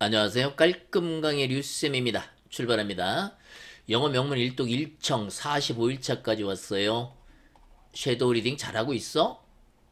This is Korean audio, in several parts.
안녕하세요. 깔끔강의 류쌤입니다. 출발합니다. 영어 명문 1독 1청 45일차까지 왔어요. 섀도우 리딩 잘하고 있어?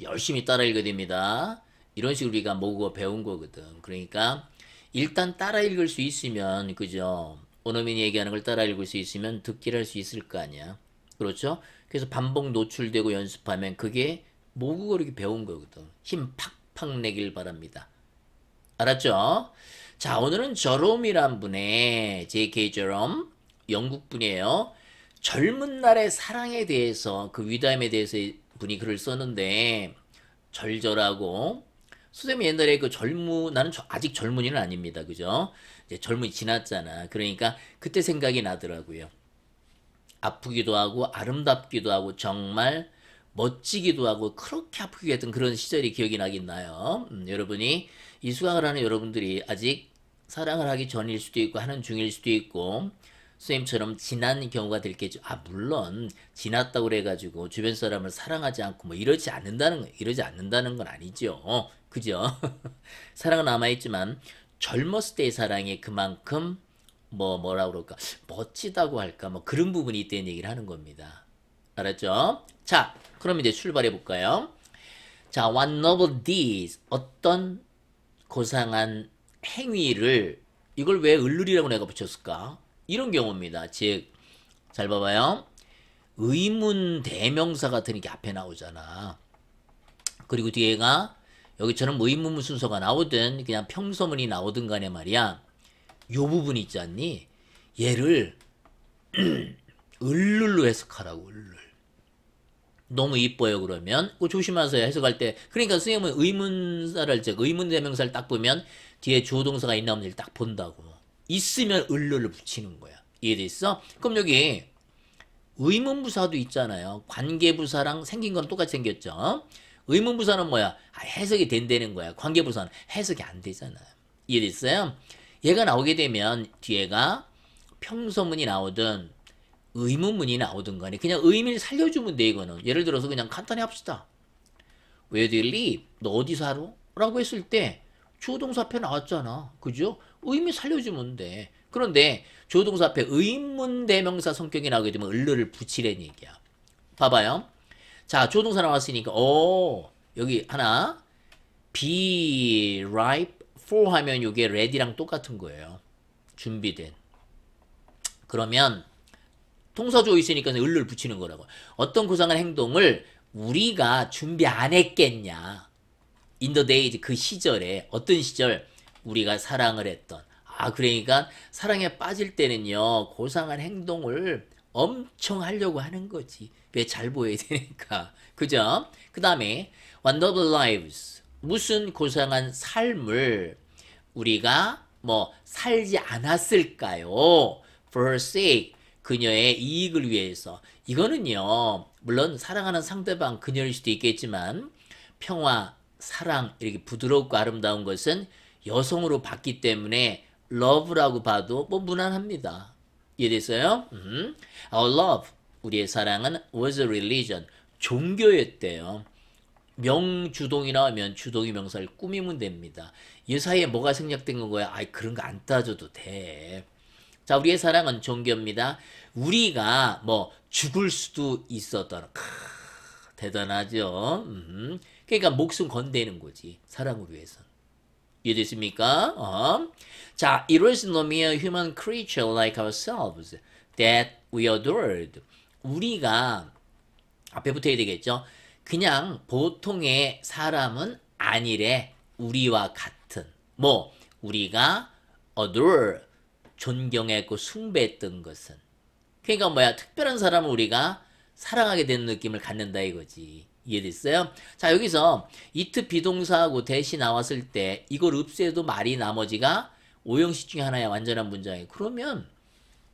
열심히 따라 읽어야 됩니다. 이런 식으로 우리가 모국어 배운 거거든. 그러니까 일단 따라 읽을 수 있으면 그죠? 원어민이 얘기하는 걸 따라 읽을 수 있으면 듣기를 할 수 있을 거 아니야. 그렇죠? 그래서 반복 노출되고 연습하면 그게 모국어로 이렇게 배운 거거든. 힘 팍팍 내길 바랍니다. 알았죠? 자, 오늘은 저롬이란 분의 J.K. 저롬 영국 분이에요. 젊은 날의 사랑에 대해서 그 위담에 대해서 분이 글을 썼는데 절절하고 선생님 옛날에 그 젊은 나는 아직 젊은이는 아닙니다. 그죠? 이제 젊은이 지났잖아. 그러니까 그때 생각이 나더라고요. 아프기도 하고 아름답기도 하고 정말 멋지기도 하고 그렇게 아프게 했던 그런 시절이 기억이 나긴 나요. 음, 여러분이 이 수강을 하는 여러분들이 아직 사랑을 하기 전일 수도 있고 하는 중일 수도 있고 선생님처럼 지난 경우가 될 게죠. 아 물론 지났다고 그래가지고 주변 사람을 사랑하지 않고 뭐 이러지 않는다는 이러지 않는다는 건 아니죠. 그죠? 사랑은 남아있지만 젊었을 때의 사랑이 그만큼 뭐 뭐라 그럴까 멋지다고 할까 뭐 그런 부분이 있다는 얘기를 하는 겁니다. 알았죠? 자 그럼 이제 출발해 볼까요? 자, one noble deed 어떤 고상한 행위를 이걸 왜 을룰이라고 내가 붙였을까? 이런 경우입니다. 즉, 잘 봐봐요. 의문 대명사 같은 게 앞에 나오잖아. 그리고 뒤에가 여기처럼 의문문 순서가 나오든 그냥 평서문이 나오든 간에 말이야. 요 부분 이 있지 않니? 얘를 을룰로 해석하라고 을룰. 너무 이뻐요 그러면 그 조심하세요 해석할 때 그러니까 선생님은 의문사를 즉 의문 대명사를 딱 보면 뒤에 조 동사가 있나 없는지를 딱 본다고. 있으면 을를 붙이는 거야. 이해됐어? 그럼 여기 의문부사도 있잖아요. 관계부사랑 생긴 건 똑같이 생겼죠. 의문부사는 뭐야? 아, 해석이 된다는 거야. 관계부사는 해석이 안 되잖아. 요 이해됐어요? 얘가 나오게 되면 뒤에가 평소문이 나오든 의문문이 나오든 간에 그냥 의미를 살려주면 돼 이거는. 예를 들어서 그냥 간단히 합시다. Where do you live? 너 어디 살아? 라고 했을 때 주어동사 앞에 나왔잖아. 그죠? 의미 살려주면 돼. 그런데 주어동사 앞에 의문대명사 성격이 나오게 되면 을를 르붙이는 얘기야. 봐봐요. 자, 주어동사 나왔으니까 어 여기 하나 be ripe for 하면 이게 ready랑 똑같은 거예요. 준비된. 그러면 통사조 있으니까 을를 르 붙이는 거라고. 어떤 구상한 행동을 우리가 준비 안 했겠냐. 인더 데이즈 그 시절에 어떤 시절 우리가 사랑을 했던 아 그러니까 사랑에 빠질 때는요 고상한 행동을 엄청 하려고 하는 거지 왜 잘 보여야 되니까 그죠? 그 다음에 wonderful lives 무슨 고상한 삶을 우리가 뭐 살지 않았을까요? for her sake 그녀의 이익을 위해서 이거는요 물론 사랑하는 상대방 그녀일 수도 있겠지만 평화 사랑 이렇게 부드럽고 아름다운 것은 여성으로 봤기 때문에 love라고 봐도 뭐 무난합니다. 이해됐어요? 음. Our love 우리의 사랑은 was a religion 종교였대요. 명주동이 나면 주동이 명사를 꾸미면 됩니다. 이 사이에 뭐가 생략된 건 거야? 아이 그런 거 안 따져도 돼. 자 우리의 사랑은 종교입니다. 우리가 뭐 죽을 수도 있었던 크. 대단하죠. 음. 그러니까 목숨 건대는 거지. 사랑을 위해서. 이해됐습니까? 어? 자, it w s no mere human creature like ourselves that we adored. 우리가 앞에 붙어야 되겠죠. 그냥 보통의 사람은 아니래. 우리와 같은. 뭐 우리가 adore 존경했고 숭배했던 것은 그러니까 뭐야 특별한 사람을 우리가 사랑하게 되는 느낌을 갖는다 이거지. 이해됐어요? 자 여기서 이트 비동사하고 대시 나왔을 때 이걸 읍세도 말이 나머지가 오형식 중에 하나야 완전한 문장이 그러면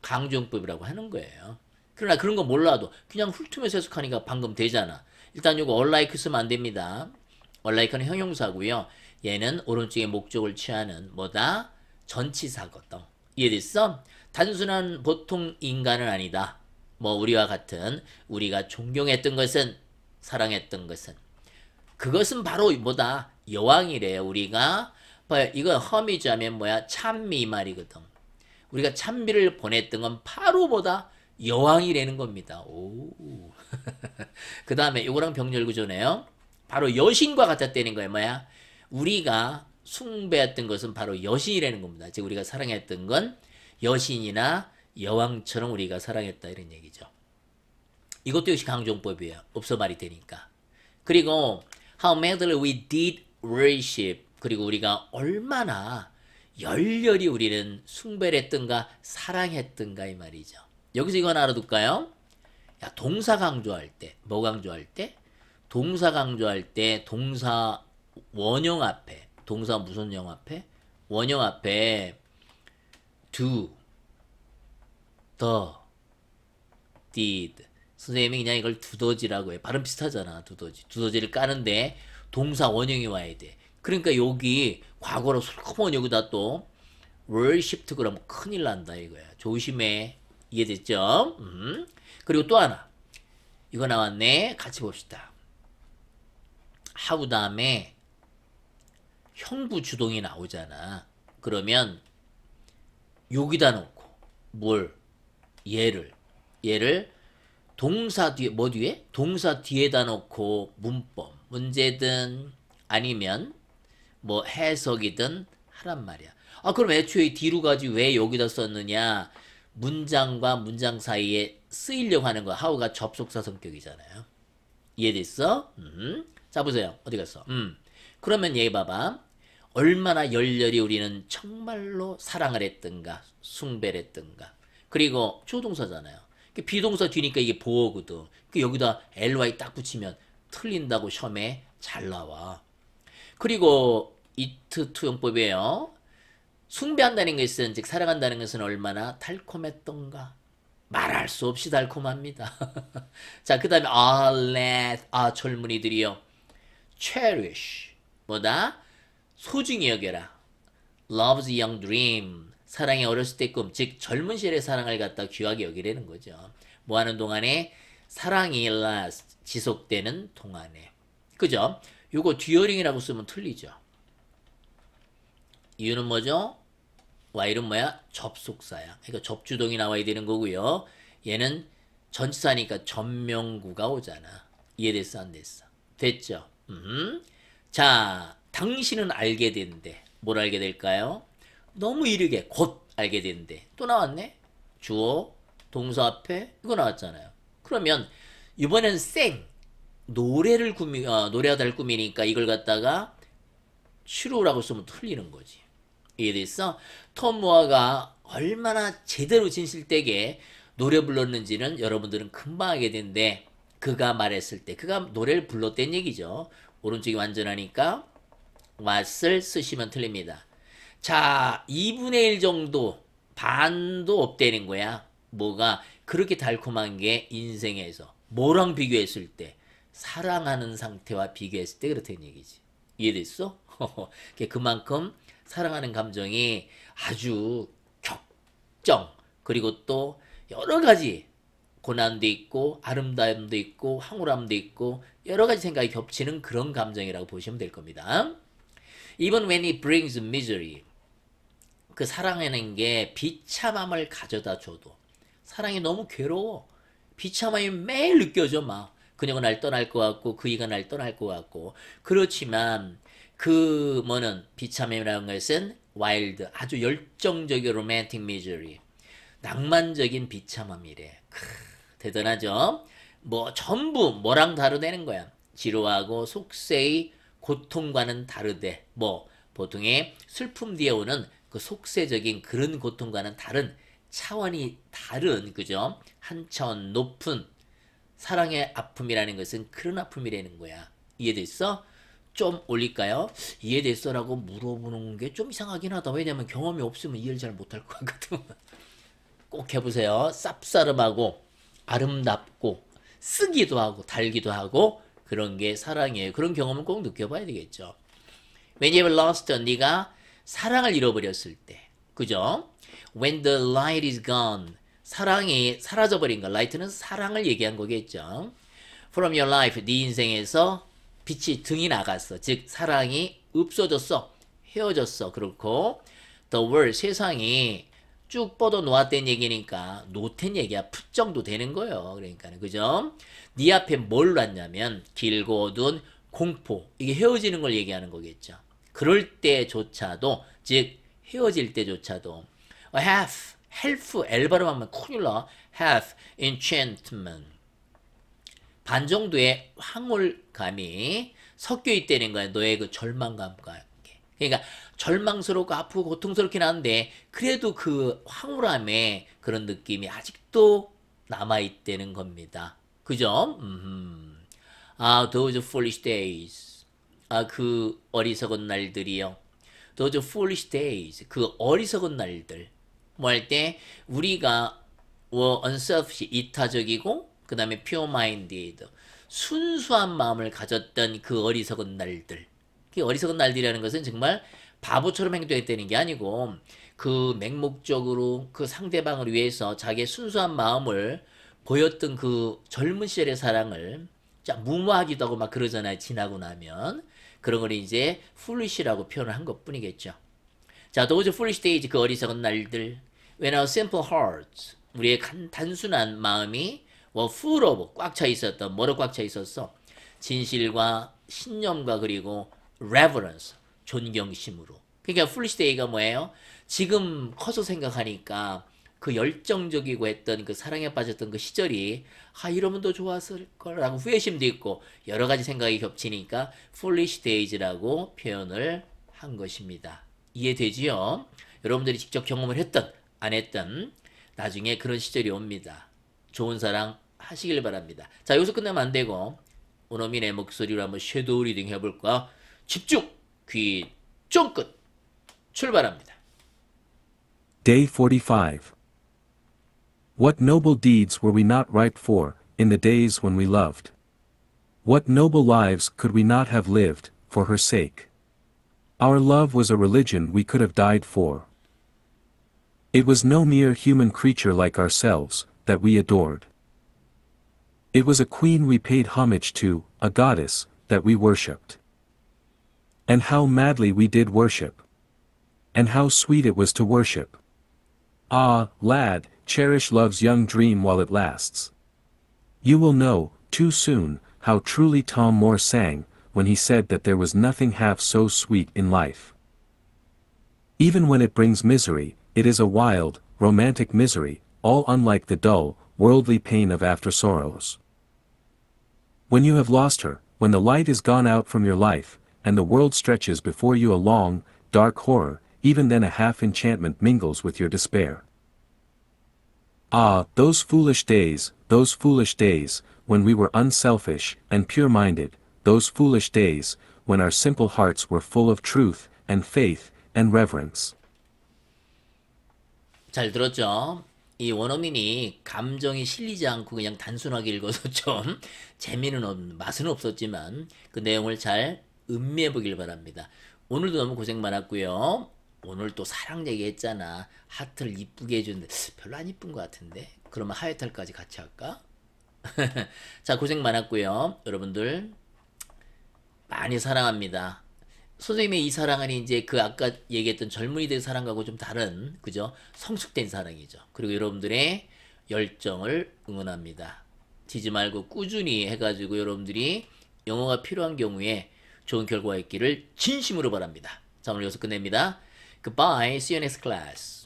강조용법이라고 하는 거예요. 그러나 그런 거 몰라도 그냥 훑으면서 해석하니까 방금 되잖아. 일단 요거 얼라이크 쓰면 안 됩니다. 얼라이크는 형용사고요. 얘는 오른쪽에 목적을 취하는 뭐다? 전치사거든. 이해됐어? 단순한 보통 인간은 아니다. 뭐 우리와 같은 우리가 존경했던 것은 사랑했던 것은 그것은 바로 뭐다 여왕이래요 우리가 이건 허미자면 뭐야 찬미 말이거든 우리가 찬미를 보냈던 건 바로 뭐다 여왕이라는 겁니다 오그 다음에 이거랑 병렬구조네요 바로 여신과 같았다는 거예요 뭐야 우리가 숭배했던 것은 바로 여신이라는 겁니다 즉 우리가 사랑했던 건 여신이나 여왕처럼 우리가 사랑했다 이런 얘기죠. 이것도 역시 강종법이에요. 없어 말이 되니까. 그리고 how madly we did worship 그리고 우리가 얼마나 열렬히 우리는 숭배 했던가 사랑했던가 이 말이죠. 여기서 이거 알아둘까요? 야, 동사 강조할 때, 뭐 강조할 때? 동사 강조할 때 동사 원형 앞에, 동사 무슨 형 앞에? 원형 앞에 do 더 did 선생님이 그냥 이걸 두더지라고 해 발음 비슷하잖아 두더지 두더지를 까는데 동사 원형이 와야 돼 그러니까 여기 과거로 슬그머니 여기다 또 월시프트 그러면 큰일 난다 이거야 조심해 이해됐죠? 음. 그리고 또 하나 이거 나왔네 같이 봅시다 하우 다음에 형부 주동이 나오잖아 그러면 여기다 놓고 뭘 얘를 얘를 동사 뒤에 뭐 뒤에 동사 뒤에다 놓고 문법 문제든 아니면 뭐 해석이든 하란 말이야. 아 그럼 애초에 뒤로 가지 왜 여기다 썼느냐? 문장과 문장 사이에 쓰이려고 하는 거하우가 접속사 성격이잖아요. 이해됐어? 음. 자 보세요. 어디 갔어? 음. 그러면 얘 봐봐. 얼마나 열렬히 우리는 정말로 사랑을 했던가 숭배를 했던가 그리고 초동사잖아요 비동사 뒤니까 이게 보어거든. 그러니까 여기다 ly 딱 붙이면 틀린다고 셔에 잘 나와. 그리고 it 투용법이에요. 숭배한다는 것은 즉 사랑한다는 것은 얼마나 달콤했던가. 말할 수 없이 달콤합니다. 자, 그 다음에 아, let, 아, 젊은이들이요. cherish, 뭐다? 소중히 여겨라. loves young dream, 사랑이 어렸을 때 꿈, 즉 젊은 시절의 사랑을 갖다 귀하게 여기려는 거죠. 뭐 하는 동안에 사랑이 last 지속되는 동안에 그죠? 요거 듀어링이라고 쓰면 틀리죠. 이유는 뭐죠? y는 뭐야? 접속사야. 그러니까 접주동이 나와야 되는 거고요. 얘는 전치사니까 전명구가 오잖아. 이해됐어? 안 됐어? 됐죠? 음. 자, 당신은 알게 된데 뭘 알게 될까요? 너무 이르게 곧 알게 되는데 또 나왔네. 주어, 동사 앞에 이거 나왔잖아요. 그러면 이번엔 생 노래를 꾸미 아, 노래하다를 꾸미니까 이걸 갖다가 추루라고 쓰면 틀리는 거지. 이해됐어? 톰 모아가 얼마나 제대로 진실되게 노래 불렀는지는 여러분들은 금방 알게 되는데 그가 말했을 때 그가 노래를 불렀다는 얘기죠. 오른쪽이 완전하니까 왔을 쓰시면 틀립니다. 자, 2분의 1 정도, 반도 없대는 거야. 뭐가 그렇게 달콤한 게 인생에서. 뭐랑 비교했을 때? 사랑하는 상태와 비교했을 때 그렇다는 얘기지. 이해됐어? 그만큼 사랑하는 감정이 아주 격정, 그리고 또 여러 가지 고난도 있고 아름다움도 있고 황홀함도 있고 여러 가지 생각이 겹치는 그런 감정이라고 보시면 될 겁니다. 이번 e n when it brings misery. 그 사랑하는 게 비참함을 가져다 줘도 사랑이 너무 괴로워. 비참함이 매일 느껴져 막. 그녀가 날 떠날 것 같고 그이가 날 떠날 것 같고 그렇지만 그 뭐는 비참함이라는 것은 와일드 아주 열정적인 로맨틱 미저리 낭만적인 비참함이래. 크, 대단하죠? 뭐 전부 뭐랑 다르다는 거야. 지루하고 속세의 고통과는 다르대. 뭐 보통의 슬픔 뒤에 오는 그 속세적인 그런 고통과는 다른 차원이 다른 그죠? 한 차원 높은 사랑의 아픔이라는 것은 그런 아픔이라는 거야. 이해됐어? 좀 올릴까요? 이해됐어? 라고 물어보는 게 좀 이상하긴 하다. 왜냐면 경험이 없으면 이해를 잘 못할 것 같거든. 꼭 해보세요. 쌉싸름하고 아름답고 쓰기도 하고 달기도 하고 그런 게 사랑이에요. 그런 경험을 꼭 느껴봐야 되겠죠. When you've lost, 네가 사랑을 잃어버렸을 때. 그죠? When the light is gone. 사랑이 사라져버린 거. light는 사랑을 얘기한 거겠죠. From your life. 네 인생에서 빛이 등이 나갔어. 즉 사랑이 없어졌어. 헤어졌어. 그렇고 the world 세상이 쭉 뻗어 놓았던 얘기니까 노텐 얘기야 풋정도 되는 거예요. 그러니까 그죠? 네 앞에 뭘 놨냐면 길고 어두운 공포 이게 헤어지는 걸 얘기하는 거겠죠. 그럴 때조차도 즉 헤어질 때조차도 어, have 헬프 엘 발음하면 큰일 나 have enchantment 반 정도의 황홀감이 섞여 있다는 거야 너의 그 절망감과 함께 그러니까 절망스럽고 아프고 고통스럽긴 한데 그래도 그 황홀함의 그런 느낌이 아직도 남아 있다는 겁니다 그죠? 음. 아, those foolish days. 아, 그 어리석은 날들이요. Those foolish days. 그 어리석은 날들. 뭐 할 때 우리가 were 뭐 unselfish, 이타적이고 그 다음에 pure minded. 순수한 마음을 가졌던 그 어리석은 날들. 그 어리석은 날들이라는 것은 정말 바보처럼 행동했다는 게 아니고 그 맹목적으로 그 상대방을 위해서 자기의 순수한 마음을 보였던 그 젊은 시절의 사랑을 자 무모하기도 하고 막 그러잖아요. 지나고 나면 그런 걸 이제 foolish라고 표현을 한 것뿐이겠죠. 자, those foolish days 그 어리석은 날들 when our simple hearts 우리의 단순한 마음이 were full of 꽉 차 있었던 뭐로 꽉 차 있었어? 진실과 신념과 그리고 reverence 존경심으로. 그러니까 foolish day가 뭐예요? 지금 커서 생각하니까 그 열정적이고 했던 그 사랑에 빠졌던 그 시절이 아 이러면 더 좋았을 거라고 후회심도 있고 여러 가지 생각이 겹치니까 foolish days라고 표현을 한 것입니다. 이해되지요? 여러분들이 직접 경험을 했던 안 했던 나중에 그런 시절이 옵니다. 좋은 사랑 하시길 바랍니다. 자 여기서 끝나면 안 되고 원어민 의 목소리로 한번 섀도우 리딩 해볼까? 집중! 귀 쫑긋! 출발합니다. Day 45 What noble deeds were we not ripe for, in the days when we loved? What noble lives could we not have lived, for her sake? Our love was a religion we could have died for. It was no mere human creature like ourselves, that we adored. It was a queen we paid homage to, a goddess, that we worshipped. And how madly we did worship. And how sweet it was to worship. Ah, lad, cherish love's young dream while it lasts. You will know, too soon, how truly Tom Moore sang, when he said that there was nothing half so sweet in life. Even when it brings misery, it is a wild, romantic misery, all unlike the dull, worldly pain of after sorrows. When you have lost her, when the light is gone out from your life, and the world stretches before you a long, dark horror, even then a half enchantment mingles with your despair. Ah, those foolish days, those foolish days, when we were unselfish, and pure-minded, those foolish days, when our simple hearts were full of truth, and faith, and reverence. 잘 들었죠? 이 원어민이 감정이 실리지 않고 그냥 단순하게 읽어서 좀 재미는 없, 맛은 없었지만 그 내용을 잘 음미해 보길 바랍니다. 오늘도 너무 고생 많았고요. 오늘 또 사랑 얘기했잖아. 하트를 이쁘게 해주는데 별로 안 이쁜 것 같은데? 그러면 하이탈까지 같이 할까? 자 고생 많았고요. 여러분들 많이 사랑합니다. 선생님의 이 사랑은 이제 그 아까 얘기했던 젊은이들 사랑하고 좀 다른 그죠? 성숙된 사랑이죠. 그리고 여러분들의 열정을 응원합니다. 지지 말고 꾸준히 해가지고 여러분들이 영어가 필요한 경우에 좋은 결과가 있기를 진심으로 바랍니다. 자 오늘 여기서 끝냅니다. Goodbye, see you next class.